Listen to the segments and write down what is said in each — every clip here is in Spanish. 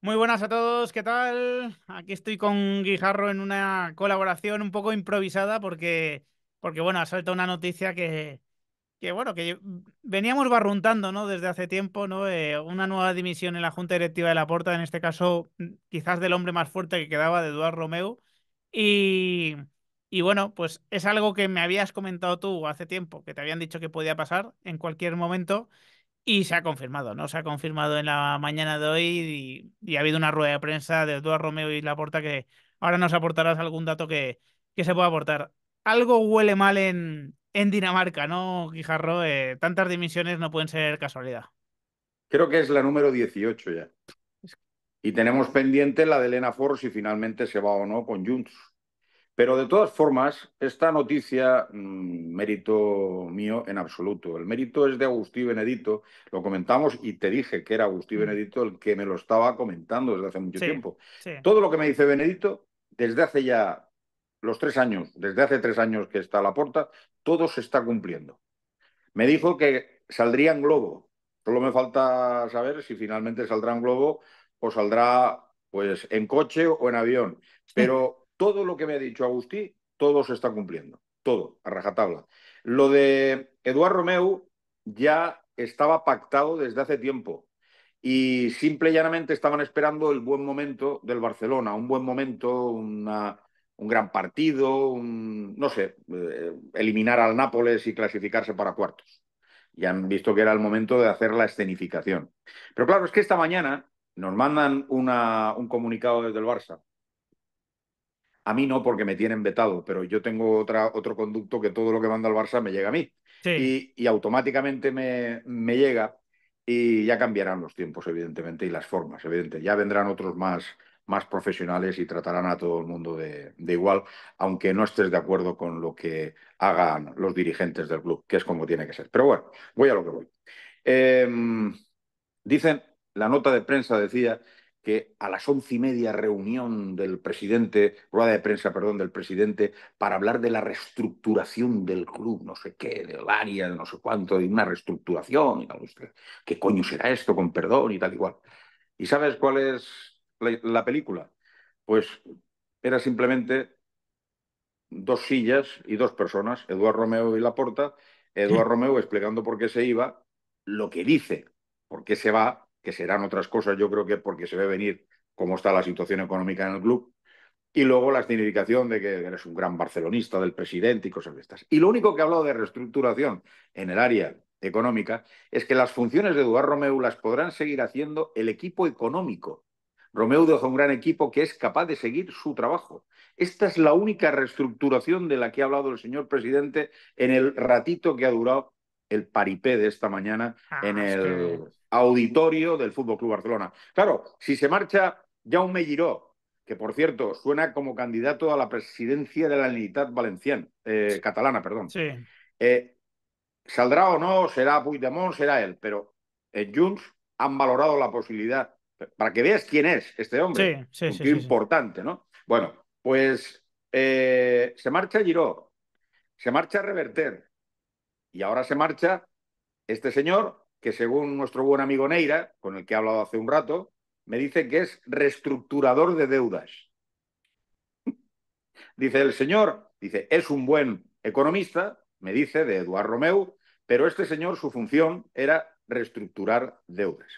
Muy buenas a todos, ¿qué tal? Aquí estoy con Guijarro en una colaboración un poco improvisada porque, porque bueno, ha salto una noticia que, que, bueno, que veníamos barruntando, ¿no? Desde hace tiempo, ¿no? Eh, una nueva dimisión en la Junta Directiva de la Porta, en este caso, quizás del hombre más fuerte que quedaba, de Eduardo Romeu. Y, y bueno, pues es algo que me habías comentado tú hace tiempo, que te habían dicho que podía pasar en cualquier momento. Y se ha confirmado, ¿no? Se ha confirmado en la mañana de hoy y, ha habido una rueda de prensa de Eduardo Romeo y Laporta que ahora nos aportarás algún dato que, que se pueda aportar. Algo huele mal en, en Dinamarca, ¿no, Guijarro? Eh, tantas dimisiones no pueden ser casualidad. Creo que es la número 18 ya. Y tenemos pendiente la de Elena Foros si finalmente se va o no con Junts. Pero de todas formas, esta noticia, mm, mérito mío en absoluto. El mérito es de Agustín Benedito. Lo comentamos y te dije que era Agustín mm. Benedito el que me lo estaba comentando desde hace mucho tiempo. Todo lo que me dice Benedito, desde hace ya los tres años, desde hace tres años que está a la puerta, todo se está cumpliendo. Me dijo que saldría en globo. Solo me falta saber si finalmente saldrá en globo o saldrá pues en coche o en avión. Pero todo lo que me ha dicho Agustí, todo se está cumpliendo, todo, a rajatabla. Lo de Eduard Romeu ya estaba pactado desde hace tiempo y simple y llanamente estaban esperando el buen momento del Barcelona, un buen momento, un gran partido, un, no sé, eh, eliminar al Nápoles y clasificarse para cuartos. Y han visto que era el momento de hacer la escenificación. Pero claro, es que esta mañana nos mandan un comunicado desde el Barça a mí no, porque me tienen vetado, pero yo tengo otro conducto que todo lo que manda el Barça me llega a mí. Y, automáticamente me, me, llega y ya cambiarán los tiempos, evidentemente, y las formas, evidentemente. Ya vendrán otros más, más profesionales y tratarán a todo el mundo de, igual, aunque no estés de acuerdo con lo que hagan los dirigentes del club, que es como tiene que ser. Pero bueno, voy a lo que voy. Em, dicen, la nota de prensa decía que a las once y media reunión del presidente, rueda de prensa, perdón, del presidente, para hablar de la reestructuración del club, no sé qué, de área, de no sé cuánto, de una reestructuración, y tal, usted, ¿qué coño será esto, con perdón y tal igual? ¿Y sabes cuál es la, película? Pues era simplemente dos sillas y dos personas, Eduardo Romeo y Laporta, Eduardo Romeo explicando por qué se iba, lo que dice, por qué se va, que serán otras cosas, yo creo que porque se ve venir cómo está la situación económica en el club, y luego la significación de que eres un gran barcelonista del presidente y cosas de estas. Y lo único que ha hablado de reestructuración en el área económica es que las funciones de Eduardo Romeu las podrán seguir haciendo el equipo económico. Romeu deja un gran equipo que es capaz de seguir su trabajo. Esta es la única reestructuración de la que ha hablado el señor presidente en el ratito que ha durado el paripé de esta mañana en ah, el auditorio del Fútbol Club Barcelona. Claro, si se marcha Jaume Giró, que por cierto suena como candidato a la presidencia de la Unidad Valenciana, eh, catalana, perdón. Sí. Eh, saldrá o no, será Puigdemont, será él, pero en eh, Junts han valorado la posibilidad para que veas quién es este hombre. Sí, importante, ¿no? Bueno, pues se marcha Giró, se marcha Reverter, y ahora se marcha este señor, que según nuestro buen amigo Neira, con el que he hablado hace un rato, me dice que es reestructurador de deudas. dice el señor, dice, es un buen economista, me dice, de Eduard Romeu, pero este señor su función era reestructurar deudas.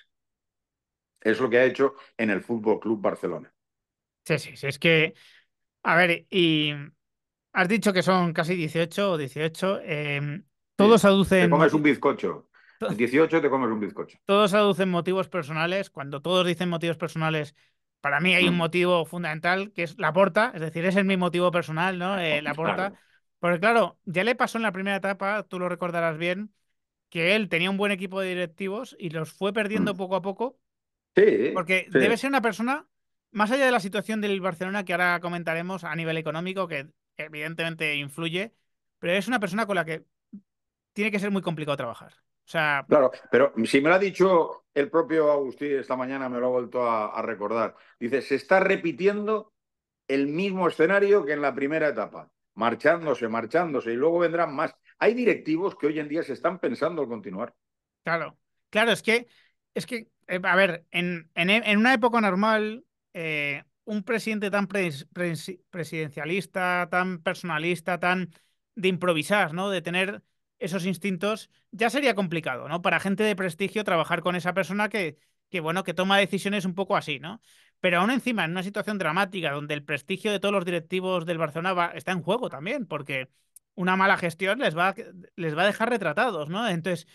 Es lo que ha hecho en el Fútbol Club Barcelona. Sí, sí, sí, es que, a ver, y has dicho que son casi 18 o 18. Todos aducen. Te comes un bizcocho. 18 te comes un bizcocho. Todos aducen motivos personales. Cuando todos dicen motivos personales, para mí hay un mm. motivo fundamental que es la porta. Es decir, ese es mi motivo personal, ¿no? Eh, la porta. Porque claro, ya le pasó en la primera etapa, tú lo recordarás bien, que él tenía un buen equipo de directivos y los fue perdiendo mm. poco a poco. Sí. Porque debe ser una persona, más allá de la situación del Barcelona, que ahora comentaremos a nivel económico, que evidentemente influye, pero es una persona con la que tiene que ser muy complicado trabajar. O sea... Claro, pero si me lo ha dicho el propio Agustín esta mañana, me lo ha vuelto a, recordar. Dice, se está repitiendo el mismo escenario que en la primera etapa, marchándose, marchándose, y luego vendrán más. Hay directivos que hoy en día se están pensando en continuar. Claro, claro, es que, es que, eh, a ver, en, en, una época normal, eh, un presidente tan presidencialista, tan personalista, tan de improvisar, ¿no? De tener esos instintos, ya sería complicado, ¿no? Para gente de prestigio trabajar con esa persona que, bueno, que toma decisiones un poco así, ¿no? Pero aún encima, en una situación dramática donde el prestigio de todos los directivos del Barcelona está en juego también, porque una mala gestión les va, les va a dejar retratados, ¿no? Entonces,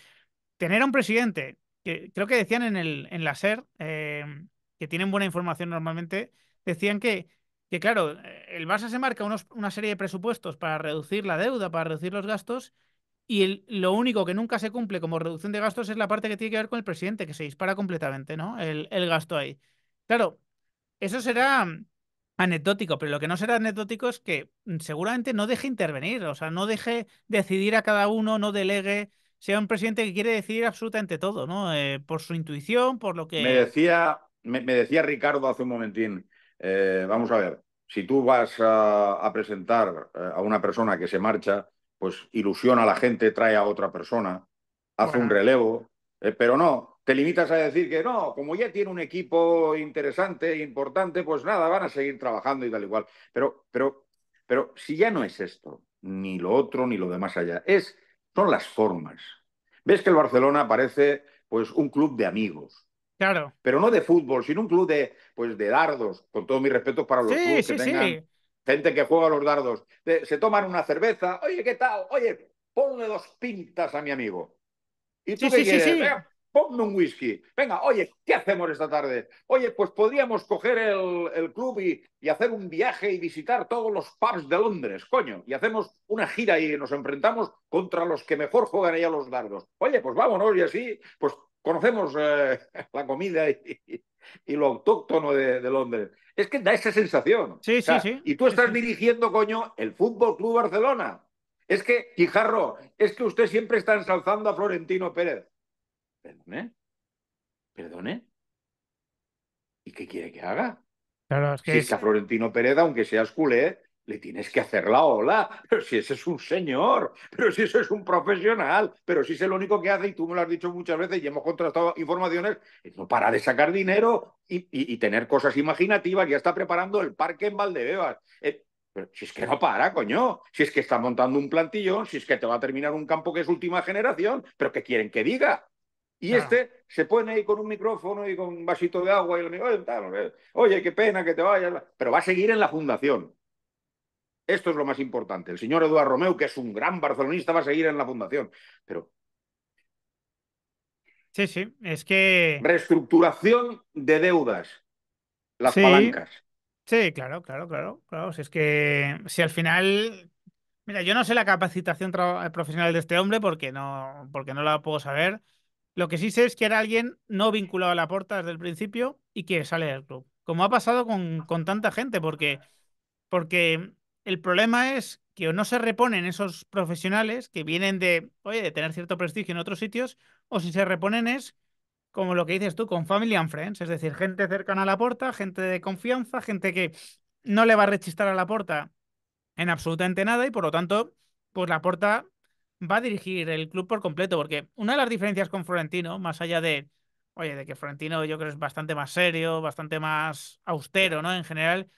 tener a un presidente, que creo que decían en, el, en la SER, eh, que tienen buena información normalmente, decían que, que claro, eh, el Barça se marca una serie de presupuestos para reducir la deuda, para reducir los gastos, y lo único que nunca se cumple como reducción de gastos es la parte que tiene que ver con el presidente, que se dispara completamente, ¿no? El, gasto ahí. Claro, eso será mm, anecdótico, pero lo que no será anecdótico es que mm, seguramente no deje intervenir, o sea, no deje decidir a cada uno, no delegue, sea un presidente que quiere decidir absolutamente todo, ¿no? Eh, por su intuición, por lo que... Me decía, me, decía Ricardo hace un momentín, eh, vamos a ver, si tú vas a presentar eh, a una persona que se marcha, pues ilusiona a la gente, trae a otra persona, hace un relevo, eh, pero no, te limitas a decir que no, como ya tiene un equipo interesante, importante, pues nada, van a seguir trabajando y tal igual. Pero, pero, pero si ya no es esto, ni lo otro, ni lo demás allá, es, son las formas. Ves que el Barcelona parece pues un club de amigos. Claro. Pero no de fútbol, sino un club de, pues, de dardos, con todo mi respeto para los clubes que tengan sí gente que juega a los dardos, se toman una cerveza, oye, ¿qué tal? Oye, ponle dos pintas a mi amigo. ¿Y tú sí, qué un whisky. Venga, oye, ¿qué hacemos esta tarde? Oye, pues podríamos coger el, club y, hacer un viaje y visitar todos los pubs de Londres, coño. Y hacemos una gira y nos enfrentamos contra los que mejor juegan allá los dardos. Oye, pues vámonos y así, pues conocemos eh, la comida y, lo autóctono de, Londres. Es que da esa sensación. Sí, sí, sí. Y tú estás dirigiendo, coño, el Fútbol Club Barcelona. Es que, Quijarro, es que usted siempre está ensalzando a Florentino Pérez. ¿Perdone? ¿Perdone? ¿Y qué quiere que haga? Claro, es que si es... que a Florentino Pérez, aunque seas culé, le tienes que hacer la ola, pero si ese es un señor, pero si eso es un profesional, pero si es el único que hace, y tú me lo has dicho muchas veces y hemos contratado informaciones, eh, no para de sacar dinero y, tener cosas imaginativas, ya está preparando el parque en Valdebebas. Eh, pero si es que no para, coño, si es que está montando un plantillón, si es que te va a terminar un campo que es última generación, pero ¿qué quieren que diga? Y este se pone ahí con un micrófono y con un vasito de agua y lo digo oye, qué pena que te vayas, pero va a seguir en la fundación. Esto es lo más importante. El señor Eduardo Romeo que es un gran barcelonista, va a seguir en la fundación. Pero. Sí, sí, es que. Reestructuración de deudas. Las palancas. Sí, claro, claro, claro, claro. Si es que si al final. Mira, yo no sé la capacitación eh, profesional de este hombre porque no, porque no la puedo saber. Lo que sí sé es que era alguien no vinculado a la puerta desde el principio y que sale del club. Como ha pasado con, con tanta gente, porque, porque el problema es que o no se reponen esos profesionales que vienen de, oye, de tener cierto prestigio en otros sitios, o si se reponen es como lo que dices tú, con family and friends, es decir, gente cercana a la puerta, gente de confianza, gente que no le va a rechistar a la puerta en absolutamente nada y por lo tanto, pues la puerta va a dirigir el club por completo, porque una de las diferencias con Florentino, más allá de, oye, de que Florentino yo creo es bastante más serio, bastante más austero, ¿no? En general,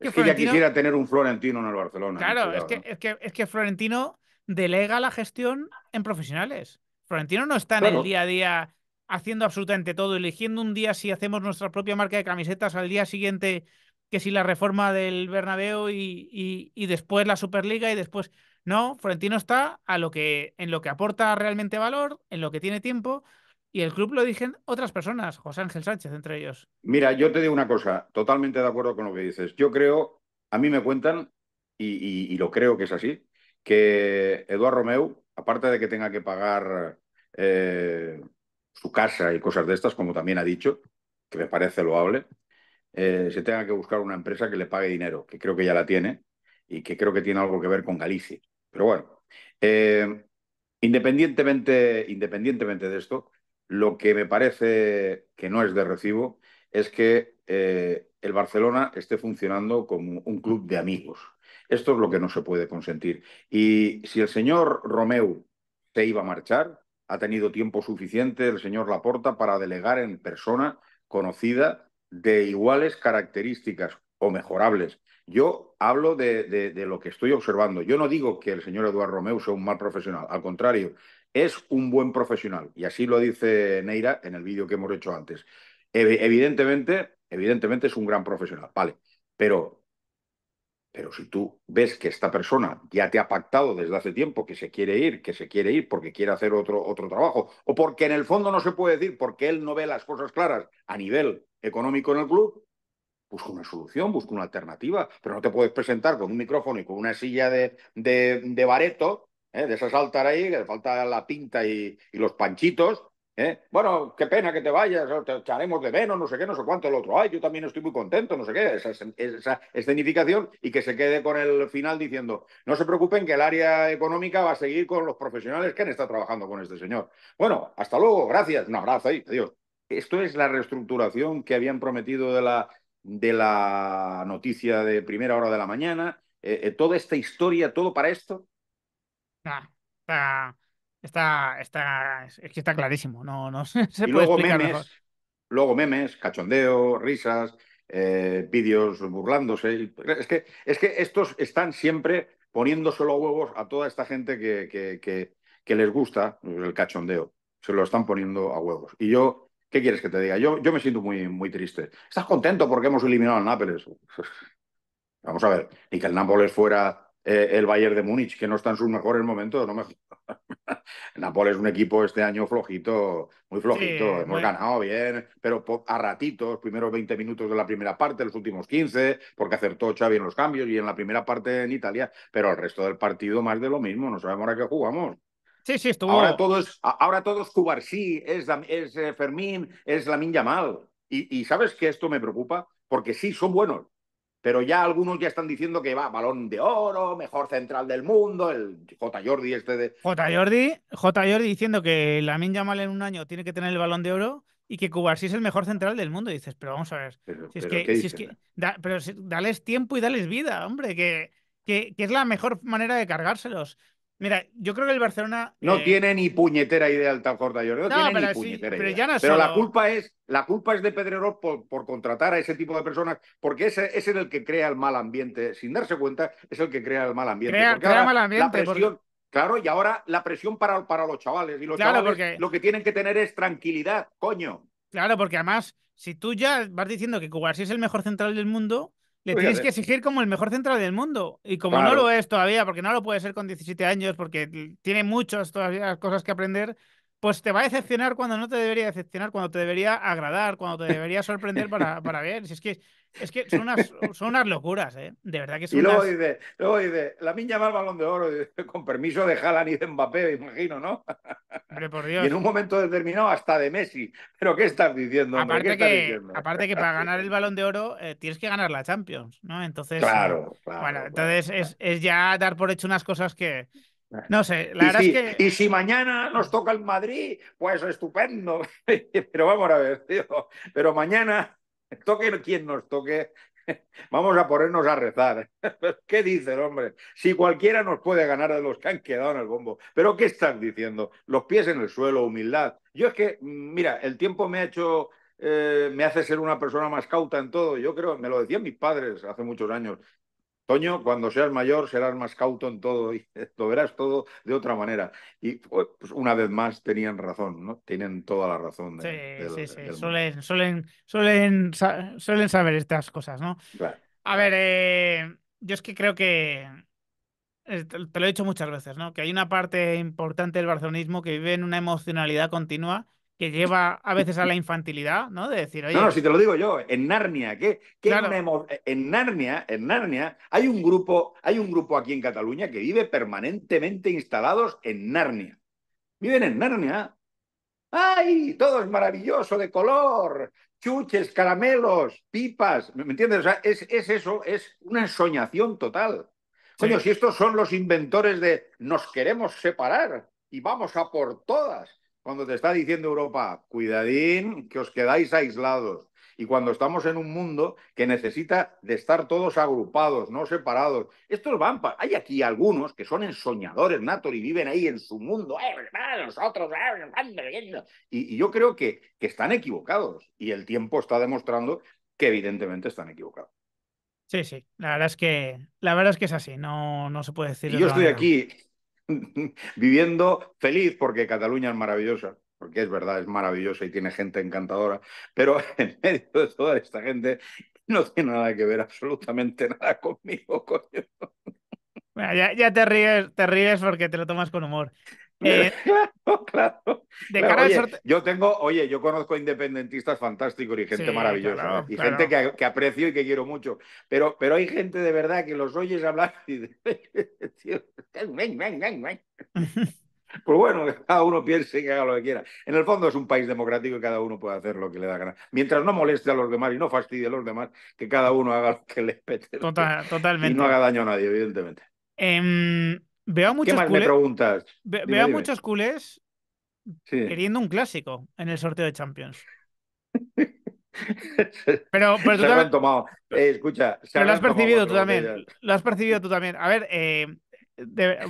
es que ya quisiera tener un Florentino en el Barcelona. Claro, es, que, Florentino delega la gestión en profesionales. Florentino no está en el día a día haciendo absolutamente todo, eligiendo un día si hacemos nuestra propia marca de camisetas, al día siguiente que si la reforma del Bernabéu y, después la Superliga y después... No, Florentino está a lo que, en lo que aporta realmente valor, en lo que tiene tiempo, y el club lo dicen otras personas, José Ángel Sánchez entre ellos. Mira, yo te digo una cosa, totalmente de acuerdo con lo que dices. Yo creo, a mí me cuentan, y, lo creo que es así, que Eduardo Romeu, aparte de que tenga que pagar eh, su casa y cosas de estas, como también ha dicho, que me parece loable, eh, se tenga que buscar una empresa que le pague dinero, que creo que ya la tiene y que creo que tiene algo que ver con Galicia. Pero bueno, eh, independientemente, independientemente de esto, lo que me parece que no es de recibo es que eh, el Barcelona esté funcionando como un club de amigos. Esto es lo que no se puede consentir. Y si el señor Romeu se iba a marchar, ha tenido tiempo suficiente el señor Laporta para delegar en persona conocida de iguales características o mejorables. Yo hablo de, de, lo que estoy observando. Yo no digo que el señor Eduardo Romeu sea un mal profesional. Al contrario, es un buen profesional. Y así lo dice Neira en el vídeo que hemos hecho antes. Evidentemente, evidentemente es un gran profesional, vale. Pero, pero si tú ves que esta persona ya te ha pactado desde hace tiempo que se quiere ir, que se quiere ir porque quiere hacer otro, otro trabajo, o porque en el fondo no se puede decir, porque él no ve las cosas claras a nivel económico en el club, busca una solución, busca una alternativa. Pero no te puedes presentar con un micrófono y con una silla de, de, de bareto ¿eh? de esa saltar ahí, que le falta la pinta y, los panchitos. ¿eh? Bueno, qué pena que te vayas, te echaremos de menos, no sé qué, no sé cuánto el otro. Ay, yo también estoy muy contento, no sé qué, esa, escenificación y que se quede con el final diciendo, no se preocupen que el área económica va a seguir con los profesionales que han estado trabajando con este señor. Bueno, hasta luego, gracias, un abrazo ahí, adiós. Esto es la reestructuración que habían prometido de la, de la noticia de primera hora de la mañana. Eh, eh, toda esta historia, todo para esto está, está, es está clarísimo, no, no se y luego memes, Luego memes, cachondeo, risas, eh, vídeos burlándose. Es que, es que estos están siempre poniéndoselo a huevos a toda esta gente que, que, les gusta el cachondeo. Se lo están poniendo a huevos. Y yo, ¿qué quieres que te diga? Yo, yo me siento muy, muy triste. ¿Estás contento porque hemos eliminado al Nápoles? Vamos a ver, ni que el Nápoles fuera eh, el Bayern de Múnich, que no está en sus mejores momentos, no me Napoli es un equipo este año flojito, muy flojito. Hemos ganado bien, pero a ratitos, primeros 20 minutos de la primera parte, los últimos 15, porque acertó Xavi en los cambios y en la primera parte en Italia, pero el resto del partido más de lo mismo, no sabemos a qué jugamos. Sí, sí, estuvo. Ahora todos, ahora todos Cubarsí, es, es eh, Fermín, es Lamin Yamal. Y, y sabes que esto me preocupa, porque sí, son buenos, pero ya algunos ya están diciendo que va, balón de oro, mejor central del mundo, el J. Jordi este de... J. Jordi, J. Jordi diciendo que la Yamal en un año tiene que tener el balón de oro y que Cubarsí es el mejor central del mundo. dices, pero vamos a ver, pero, si, es que, da, pero dales tiempo y dales vida, hombre, que, que, que es la mejor manera de cargárselos. Mira, yo creo que el Barcelona. No eh, tiene ni puñetera idea el tal Jordi No, tiene ni puñetera Pero, pero la, culpa es, la culpa es de Pedreros por, contratar a ese tipo de personas, porque ese, ese, es el que crea el mal ambiente. Sin darse cuenta, es el que crea el mal ambiente. Crea, el mal ambiente. La presión, Claro, y ahora la presión para, para los chavales. Y los chavales porque... lo que tienen que tener es tranquilidad, coño. Claro, porque además, si tú ya vas diciendo que sí es el mejor central del mundo, le tienes que exigir como el mejor central del mundo. Y como no lo es todavía, porque no lo puede ser con 17 años, porque tiene muchas todavía cosas que aprender, pues te va a decepcionar cuando no te debería decepcionar, cuando te debería agradar, cuando te debería sorprender para, para ver. Si es que es que son unas, son locuras, ¿eh? De verdad que son Y luego, dice, luego dice, la miña va al balón de oro, con permiso de Haaland y de Mbappé, imagino, ¿no? por Dios. Y en un momento determinado hasta de Messi. ¿Pero qué estás diciendo? Aparte, que, aparte que para ganar el balón de oro eh, tienes que ganar la Champions, ¿no? Entonces. Eh, claro, claro. Bueno, entonces es, ya dar por hecho unas cosas que. Eh. No sé, la verdad es que. Y si mañana nos toca el Madrid, pues estupendo. Pero vamos a ver, tío. Pero mañana Toque quien nos toque, vamos a ponernos a rezar. ¿Qué dice el hombre? Si cualquiera nos puede ganar de los que han quedado en el bombo. ¿Pero qué estás diciendo? Los pies en el suelo, humildad. Yo es que, mm, mira, el tiempo me ha hecho eh, me hace ser una persona más cauta en todo. Yo creo, me lo decían mis padres hace muchos años, Toño, cuando seas mayor serás más cauto en todo y lo verás todo de otra manera. Y pues, pues, una vez más tenían razón, ¿no? Tienen toda la razón. sí, sí, sí. Suelen, suelen, saber estas cosas, ¿no? A ver, eh, yo es que creo que te lo he dicho muchas veces, ¿no? Que hay una parte importante del barcelonismo que vive en una emocionalidad continua que lleva a veces a la infantilidad, ¿no? De decir, oye. No, no, si te lo digo yo, en Narnia, ¿qué, qué en Narnia, en Narnia, hay un grupo, hay un grupo aquí en Cataluña que vive permanentemente instalados en Narnia. Viven en Narnia. ¡Ay! Todo es maravilloso, de color, chuches, caramelos, pipas. ¿Me entiendes? O sea, es, eso, es una ensoñación total. Coño, si estos son los inventores de nos queremos separar y vamos a por todas cuando te está diciendo Europa, cuidadín, que os quedáis aislados. Y cuando estamos en un mundo que necesita de estar todos agrupados, no separados. Estos van, para... hay aquí algunos que son ensoñadores, Nato y viven ahí en su mundo. Eh, nosotros, eh, y, yo creo que, que están equivocados. Y el tiempo está demostrando que evidentemente están equivocados. Sí, sí, la verdad es que, la verdad es, que es así, no, no se puede decir. Y yo estoy aquí viviendo feliz porque Cataluña es maravillosa, porque es verdad, es maravillosa y tiene gente encantadora, pero en medio de toda esta gente no tiene nada que ver absolutamente nada conmigo, ya, te ríes, te ríes porque te lo tomas con humor. Eh, claro, claro. Yo tengo, oye, yo conozco independentistas fantásticos y gente maravillosa. y gente que, aprecio y que quiero mucho. Pero, pero hay gente de verdad que los oyes hablar y ven, ven, ven. Pues bueno, cada uno piense que haga lo que quiera. En el fondo es un país democrático y cada uno puede hacer lo que le da ganas Mientras no moleste a los demás y no fastidie a los demás, que cada uno haga lo que le pete. totalmente. Y no haga daño a nadie, evidentemente. Em, veo muchos ¿Qué más me preguntas? veo muchos culés queriendo un clásico en el sorteo de Champions. pero, pero eh, escucha, lo has percibido tú también. Lo has percibido tú también. A ver, eh,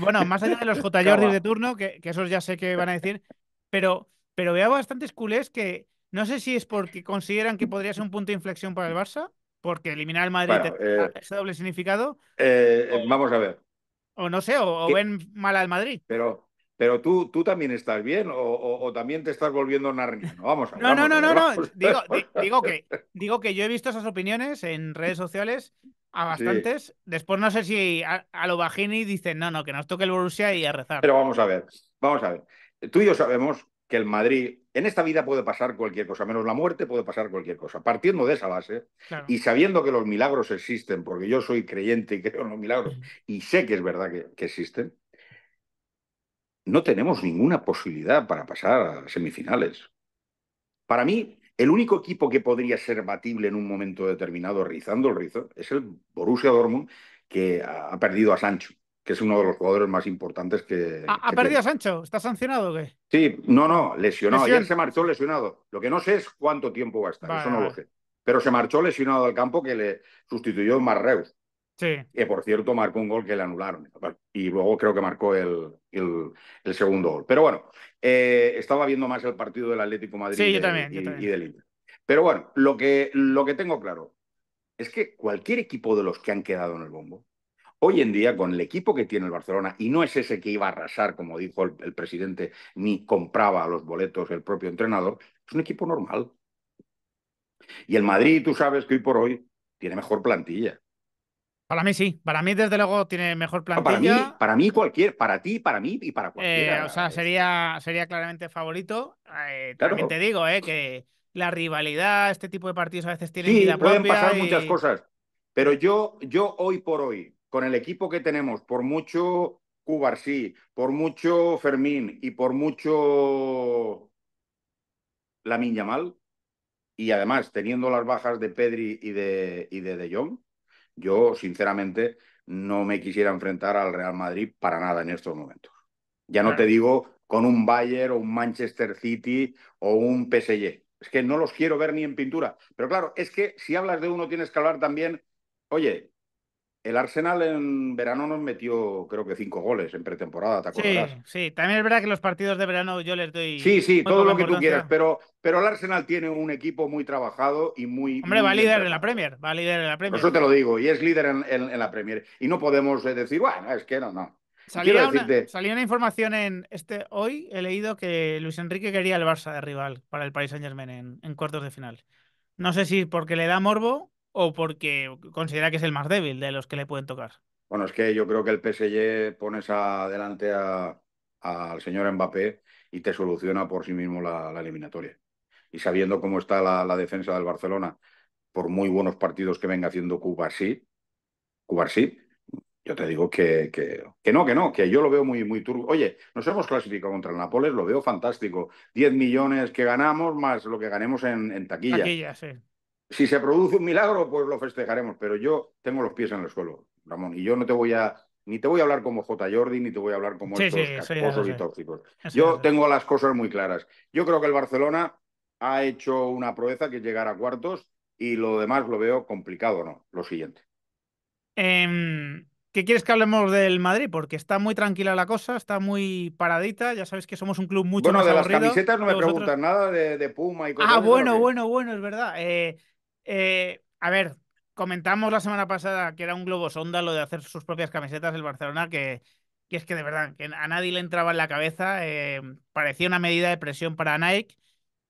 bueno, más allá de los J. Jordi de turno, que, esos ya sé qué van a decir, pero, pero veo bastantes culés que no sé si es porque consideran que podría ser un punto de inflexión para el Barça, porque eliminar al Madrid bueno, eh, ese doble significado. vamos a ver. O no sé, o, o ven mal al Madrid. Pero pero tú, tú también estás bien o, también te estás volviendo narrino. Vamos. no, no, no, no, no, digo, que, digo que yo he visto esas opiniones en redes sociales a bastantes. Después no sé si a, lo bajini dicen, no, no, que nos toque el Borussia y a rezar. Pero vamos a ver, vamos a ver. Tú y yo sabemos que el Madrid, en esta vida puede pasar cualquier cosa, menos la muerte puede pasar cualquier cosa. Partiendo de esa base y sabiendo que los milagros existen, porque yo soy creyente y creo en los milagros, y sé que es verdad que existen, no tenemos ninguna posibilidad para pasar a semifinales. Para mí, el único equipo que podría ser batible en un momento determinado rizando el rizo es el Borussia Dortmund, que ha perdido a Sancho, que es uno de los jugadores más importantes que... ¿Ha, perdido a Sancho? ¿Está sancionado o qué? Sí, no, no, lesionado. Ayer se marchó lesionado. Lo que no sé es cuánto tiempo va a estar, eso no lo sé. Pero se marchó lesionado al campo que le sustituyó Marreus. Que por cierto marcó un gol que le anularon. Y luego creo que marcó el, el, segundo gol. Pero bueno, eh, estaba viendo más el partido del Atlético Madrid y, del Inter. Pero bueno, lo que, lo que tengo claro es que cualquier equipo de los que han quedado en el bombo, hoy en día con el equipo que tiene el Barcelona, y no es ese que iba a arrasar, como dijo el presidente, ni compraba los boletos el propio entrenador, es un equipo normal. Y el Madrid, tú sabes que hoy por hoy tiene mejor plantilla para mí sí, para mí desde luego tiene mejor plantilla. para mí, para mí cualquier, para ti, para mí y para cualquiera. Eh, o sea, sería, sería claramente favorito. Eh, también te digo, eh, que la rivalidad, este tipo de partidos a veces tienen sí, pueden pasar muchas cosas. Pero yo, yo hoy por hoy, con el equipo que tenemos, por mucho sí. por mucho Fermín y por mucho Lamin Yamal, y además teniendo las bajas de Pedri y de, y de De Jong, yo, sinceramente, no me quisiera enfrentar al Real Madrid para nada en estos momentos. Ya no te digo con un Bayern o un Manchester City o un PSG. Es que no los quiero ver ni en pintura. Pero claro, es que si hablas de uno tienes que hablar también, oye, el Arsenal en verano nos metió, creo que cinco goles en pretemporada, ¿te acuerdas? Sí, sí, también es verdad que los partidos de verano yo les doy. Sí, sí, todo lo que tú quieras, pero, pero el Arsenal tiene un equipo muy trabajado y muy. Hombre, va líder en la Premier, va líder en la Premier. eso te lo digo, y es líder en, la Premier. Y no podemos eh, decir, bueno, es que no, no. Salía una, información en este hoy, he leído que Luis Enrique quería el Barça de rival para el Paris Saint Germain en cuartos de final. No sé si porque le da morbo o porque considera que es el más débil de los que le pueden tocar? Bueno, es que yo creo que el PSG pones adelante al señor Mbappé y te soluciona por sí mismo la, eliminatoria. Y sabiendo cómo está la, defensa del Barcelona, por muy buenos partidos que venga haciendo Cuba, sí, yo te digo que, que, que, no, que no, que yo lo veo muy, muy Oye, nos hemos clasificado contra el Nápoles, lo veo fantástico. 10 millones que ganamos más lo que ganemos en, en taquilla. taquilla sí si se produce un milagro, pues lo festejaremos, pero yo tengo los pies en el suelo, Ramón, y yo no te voy a, ni te voy a hablar como J. Jordi, ni te voy a hablar como estos sí, y tóxicos. yo tengo las cosas muy claras. Yo creo que el Barcelona ha hecho una proeza que es llegar a cuartos y lo demás lo veo complicado, ¿no? Lo siguiente. Em, ¿Qué quieres que hablemos del Madrid? Porque está muy tranquila la cosa, está muy paradita. Ya sabes que somos un club mucho más Bueno, de las camisetas no me preguntas nada de, Puma y ah, cosas. Ah, bueno, bueno, bueno, es verdad. Eh, eh, a ver, comentamos la semana pasada que era un globo sonda lo de hacer sus propias camisetas el Barcelona, que, es que de verdad, que a nadie le entraba en la cabeza, eh, parecía una medida de presión para Nike.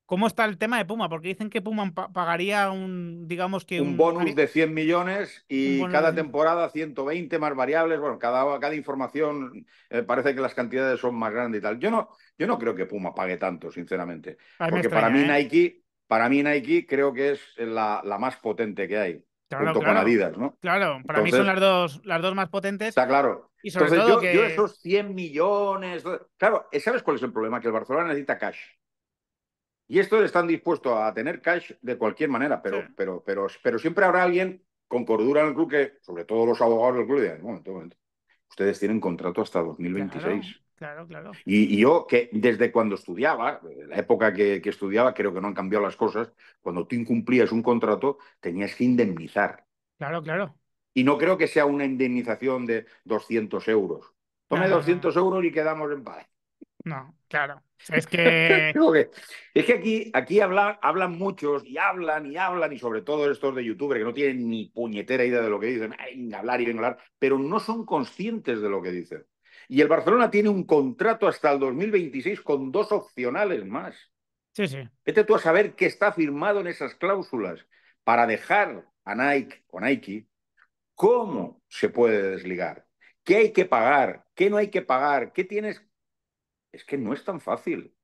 ¿Cómo está el tema de Puma? Porque dicen que Puma pagaría un, digamos que... Un, bonus de 100 millones y cada temporada 120 más variables. Bueno, cada, cada información eh, parece que las cantidades son más grandes y tal. Yo no, yo no creo que Puma pague tanto, sinceramente. porque para mí Nike para mí Nike creo que es la, la más potente que hay. Claro, con Adidas, ¿no? Claro, para mí son las dos, las dos más potentes. Está claro. Y sobre todo que... yo, esos 100 millones... Claro, eh, ¿sabes cuál es el problema? Que el Barcelona necesita cash. Y estos están dispuestos a tener cash de cualquier manera, pero, pero, pero, pero siempre habrá alguien con cordura en el club que, sobre todo los abogados del club, momento, este momento. Ustedes tienen contrato hasta 2026. Claro. Claro, claro. Y, yo, que desde cuando estudiaba, la época que, estudiaba, creo que no han cambiado las cosas, cuando tú incumplías un contrato, tenías que indemnizar. Claro, claro. Y no creo que sea una indemnización de 200 euros. Tome 200 euros y quedamos en paz. No, claro. Es que... es que aquí, aquí hablan, hablan muchos y hablan y hablan, y sobre todo estos de youtubers que no tienen ni puñetera idea de lo que dicen, hablar y hablar, pero no son conscientes de lo que dicen. Y el Barcelona tiene un contrato hasta el 2026 con dos opcionales más. Sí, sí. Vete tú a saber qué está firmado en esas cláusulas para dejar a Nike o Nike cómo se puede desligar, qué hay que pagar, qué no hay que pagar, qué tienes. Es que no es tan fácil.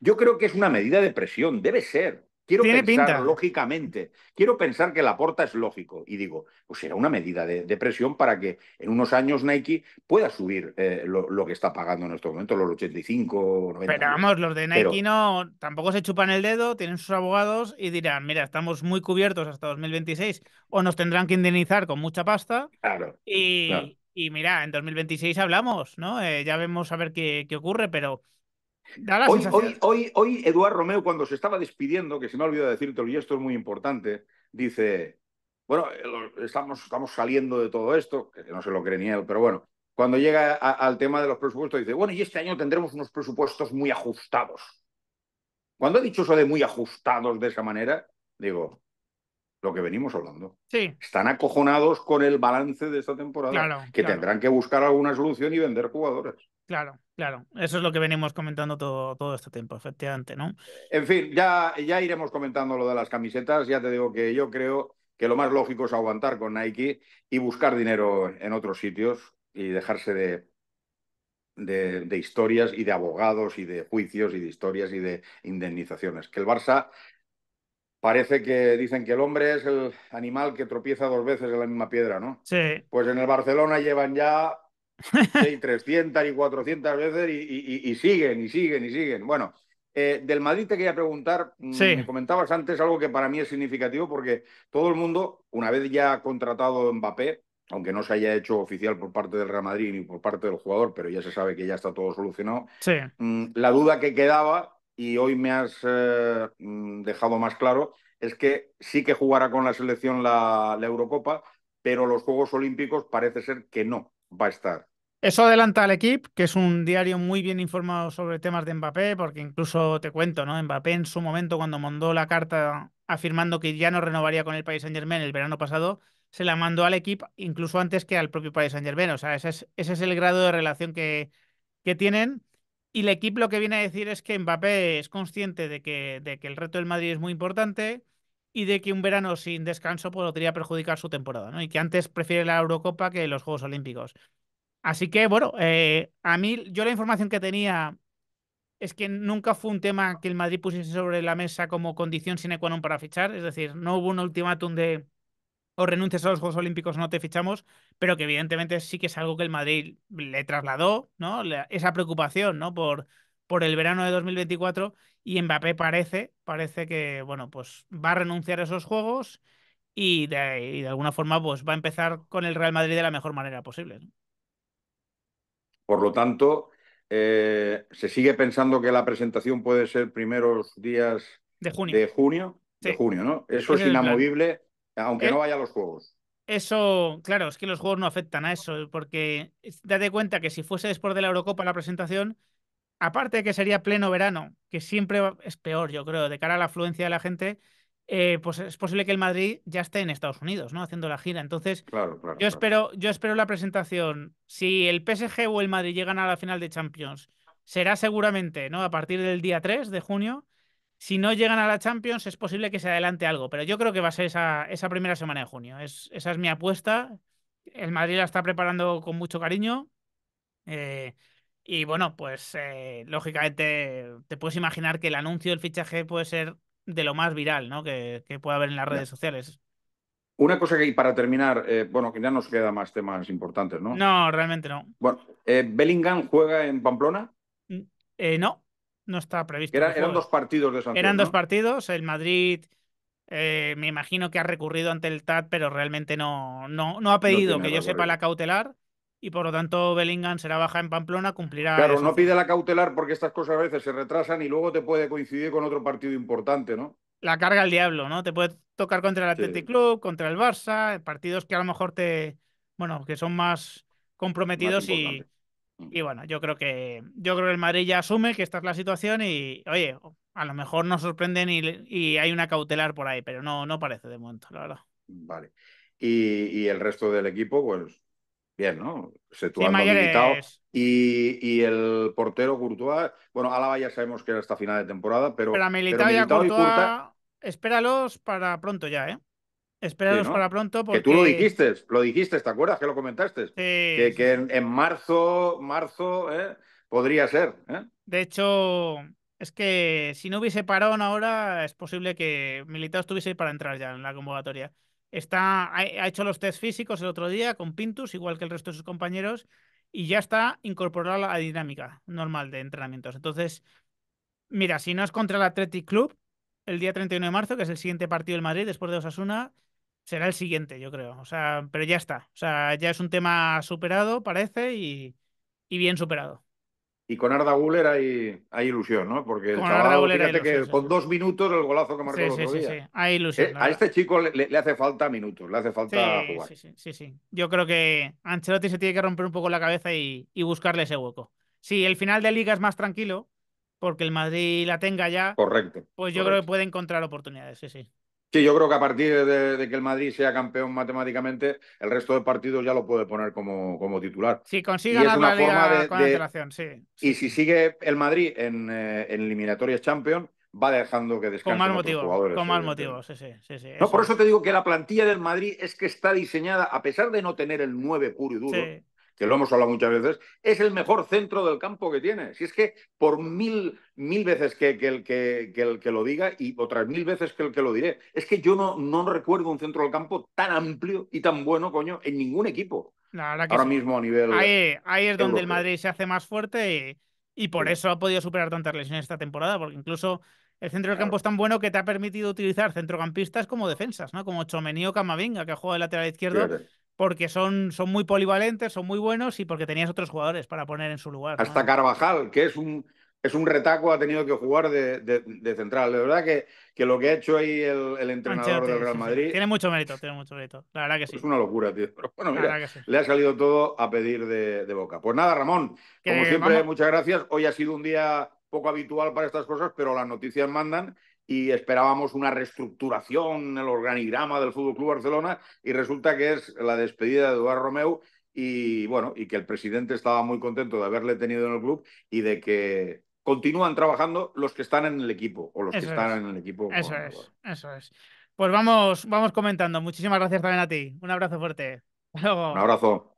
Yo creo que es una medida de presión, debe ser. Quiero pensar lógicamente, quiero pensar que la porta es lógico y digo, pues será una medida de, presión para que en unos años Nike pueda subir eh, lo, que está pagando en estos momentos, los 85, 90. Pero vamos, los de Nike no, tampoco se chupan el dedo, tienen sus abogados y dirán, mira, estamos muy cubiertos hasta 2026 o nos tendrán que indemnizar con mucha pasta. Claro. Y, mira, en 2026 hablamos, ¿no? Eh, ya vemos a ver qué ocurre, pero Hoy, hoy, hoy, Eduardo Romeo, cuando se estaba despidiendo, que se me ha olvidado decírtelo, y esto es muy importante, dice, bueno, eh, estamos, estamos saliendo de todo esto, que no se lo cree ni él, pero bueno, cuando llega al tema de los presupuestos, dice, bueno, y este año tendremos unos presupuestos muy ajustados. Cuando ha dicho eso de muy ajustados de esa manera, digo, lo que venimos hablando. Sí. Están acojonados con el balance de esta temporada, que tendrán que buscar alguna solución y vender jugadores. Claro, claro. Eso es lo que venimos comentando todo, todo este tiempo, efectivamente, ¿no? En fin, ya, ya iremos comentando lo de las camisetas. Ya te digo que yo creo que lo más lógico es aguantar con Nike y buscar dinero en otros sitios y dejarse de, de, de, historias y de abogados y de juicios y de historias y de indemnizaciones. Que el Barça parece que dicen que el hombre es el animal que tropieza dos veces en la misma piedra, ¿no? Sí. Pues en el Barcelona llevan ya y 300 y 400 veces y, siguen y siguen y siguen. Bueno, eh, del Madrid te quería preguntar, mm, me comentabas antes algo que para mí es significativo porque todo el mundo, una vez ya contratado Mbappé, aunque no se haya hecho oficial por parte del Real Madrid ni por parte del jugador, pero ya se sabe que ya está todo solucionado, sí. Mm, la duda que quedaba, y hoy me has eh, mm, dejado más claro, es que sí que jugará con la selección la Eurocopa, pero los Juegos Olímpicos parece ser que no va a estar. Eso adelanta al equipo, que es un diario muy bien informado sobre temas de Mbappé, porque incluso te cuento, ¿no? Mbappé en su momento, cuando mandó la carta afirmando que ya no renovaría con el Paris Saint Germain el verano pasado, se la mandó al equipo incluso antes que al propio Paris Saint Germain. O sea, ese es, el grado de relación que, tienen. Y el equipo lo que viene a decir es que Mbappé es consciente de que, de que el reto del Madrid es muy importante y de que un verano sin descanso podría perjudicar su temporada, ¿no? Y que antes prefiere la Eurocopa que los Juegos Olímpicos. Así que, bueno, eh, a mí, yo la información que tenía es que nunca fue un tema que el Madrid pusiese sobre la mesa como condición sine qua non para fichar. Es decir, no hubo un ultimátum de o renuncias a los Juegos Olímpicos o no te fichamos, pero que evidentemente sí que es algo que el Madrid le trasladó, ¿no? esa preocupación, ¿no? Por, por el verano de 2024 y Mbappé parece, parece que, bueno, pues va a renunciar a esos Juegos y de, alguna forma pues va a empezar con el Real Madrid de la mejor manera posible. Por lo tanto, eh, se sigue pensando que la presentación puede ser primeros días de junio. De junio, de junio ¿no? Eso es, inamovible, aunque eh, no vaya a los juegos. Eso, claro, es que los juegos no afectan a eso, porque date cuenta que si fuese después de la Eurocopa la presentación, aparte de que sería pleno verano, que siempre es peor, yo creo, de cara a la afluencia de la gente, eh, pues es posible que el Madrid ya esté en Estados Unidos, ¿no? Haciendo la gira. Entonces, yo, Espero, la presentación. Si el PSG o el Madrid llegan a la final de Champions, será seguramente, ¿no? A partir del día 3 de junio. Si no llegan a la Champions, es posible que se adelante algo, pero yo creo que va a ser esa, primera semana de junio. esa es mi apuesta. El Madrid la está preparando con mucho cariño. Eh, y bueno, pues eh, lógicamente te puedes imaginar que el anuncio del fichaje puede ser de lo más viral ¿no? que, que pueda haber en las redes sociales. Una cosa que, para terminar, eh, bueno, que ya nos queda más temas importantes, ¿no? No, realmente no. Bueno, eh, ¿Bellingham juega en Pamplona? Mm, eh, no, no está previsto. eran dos partidos de Eran dos partidos. El Madrid, me imagino que ha recurrido ante el TAT, pero realmente no, no, no ha pedido, que yo sepa, la cautelar y por lo tanto Bellingham será baja en Pamplona, cumplirá. Claro, no pide la cautelar porque estas cosas a veces se retrasan y luego te puede coincidir con otro partido importante, ¿no? La carga al diablo, ¿no? Te puede tocar contra el Athletic Club, contra el Barça, partidos que a lo mejor te, bueno, que son más comprometidos y, mm. y bueno, yo creo que yo creo que el Madrid ya asume que esta es la situación y oye, a lo mejor nos sorprenden y, hay una cautelar por ahí, pero no, no parece de momento, la verdad. Vale. Y, y el resto del equipo, pues bien, ¿no? Setuando sí, Y, y, el portero Courtois, bueno, Álava ya sabemos que era esta final de temporada, pero, pero, Militao, y, Courtois, espéralos para pronto ya, ¿eh? Espéralos para pronto porque... Que tú lo dijiste, lo dijiste, ¿te acuerdas que lo comentaste? que, en, marzo, marzo, ¿eh? podría ser. ¿eh? De hecho, es que si no hubiese parón ahora, es posible que Militao estuviese para entrar ya en la convocatoria. Está, ha, hecho los test físicos el otro día con Pintus, igual que el resto de sus compañeros, y ya está incorporada la dinámica normal de entrenamientos. Entonces, mira, si no es contra el Athletic Club, el día 31 de marzo, que es el siguiente partido del Madrid después de Osasuna, será el siguiente, yo creo. O sea, pero ya está. O sea, ya es un tema superado, parece, y bien superado. Y con Arda Guller hay, ilusión, ¿no? Porque el con chaval, fíjate que con dos minutos el golazo que marcó sí, el sí, Sí, hay ilusión. Eh, a este chico le, hace falta minutos, le hace falta jugar. Sí, sí, sí. Yo creo que Ancelotti se tiene que romper un poco la cabeza y, buscarle ese hueco. Si el final de liga es más tranquilo, porque el Madrid la tenga ya, correcto, pues yo creo que puede encontrar oportunidades, sí, sí. Sí, yo creo que a partir de, que el Madrid sea campeón matemáticamente, el resto de partidos ya lo puede poner como, como titular. Si consigue la Liga de, con de... sí, Y si sigue el Madrid en, eh, en eliminatorias Champions, va dejando que descansen con mal motivo, Con mal motivo, sí, sí, sí, no, por eso te digo que la plantilla del Madrid es que está diseñada, a pesar de no tener el 9 puro y duro, sí que lo hemos hablado muchas veces, es el mejor centro del campo que tiene. Si es que por mil, veces que, el, que, el que lo diga y otras mil veces que el que lo diré, es que yo no, no recuerdo un centro del campo tan amplio y tan bueno, coño, en ningún equipo. Ahora mismo a nivel. Ahí, es donde el Madrid se hace más fuerte y, por eso ha podido superar tantas lesiones esta temporada, porque incluso el centro del campo es tan bueno que te ha permitido utilizar centrocampistas como defensas, ¿no? Como Chomenío Camavinga, que juega de lateral izquierdo, porque son, son muy polivalentes, son muy buenos y porque tenías otros jugadores para poner en su lugar. Hasta Carvajal, que es un, es un retaco, ha tenido que jugar de, central. De verdad que, que, lo que ha hecho ahí el, el entrenador del Real Madrid. Tiene mucho mérito, tiene mucho mérito. La verdad que sí. Es una locura, tío. Pero bueno, mira, le ha salido todo a pedir de, boca. Pues nada, Ramón, como siempre, muchas gracias. Hoy ha sido un día poco habitual para estas cosas, pero las noticias mandan y esperábamos una reestructuración en el organigrama del Fútbol Club Barcelona y resulta que es la despedida de Eduardo Romeu y bueno, y que el presidente estaba muy contento de haberle tenido en el club y de que continúan trabajando los que están en el equipo o los que están en el equipo. Eso es, eso es. Pues vamos, vamos comentando. Muchísimas gracias también a ti. Un abrazo fuerte. Un abrazo.